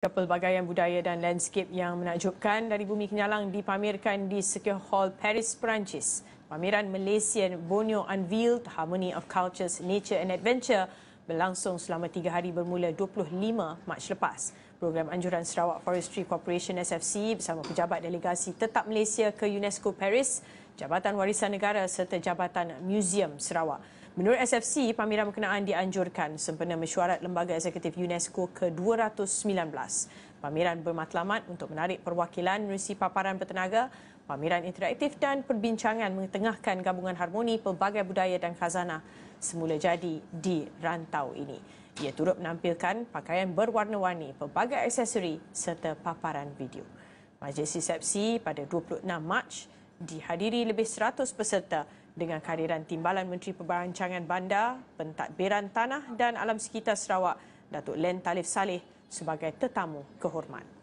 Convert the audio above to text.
Kepelbagaian budaya dan landskap yang menakjubkan dari bumi kenyalang dipamerkan di Secure Hall Paris, Perancis. Pameran Malaysian Borneo Unveiled Harmony of Cultures, Nature and Adventure berlangsung selama tiga hari bermula 25 Mac lepas. Program Anjuran Sarawak Forestry Corporation SFC bersama Pejabat Delegasi Tetap Malaysia ke UNESCO Paris, Jabatan Warisan Negara serta Jabatan Museum Sarawak. Menurut SFC, pameran berkenaan dianjurkan sempena mesyuarat Lembaga Eksekutif UNESCO ke-219. Pameran bermatlamat untuk menarik perwakilan Universiti Paparan Bertenaga, pameran interaktif dan perbincangan mengetengahkan gabungan harmoni pelbagai budaya dan khazanah semula jadi di rantau ini. Ia turut menampilkan pakaian berwarna-warni, pelbagai aksesori serta paparan video. Majlis SFC pada 26 Mac dihadiri lebih 100 peserta dengan kehadiran Timbalan Menteri Perbarancangan Bandar, Pentadbiran Tanah dan Alam Sekitar Sarawak, Datuk Len Talif Saleh sebagai tetamu kehormat.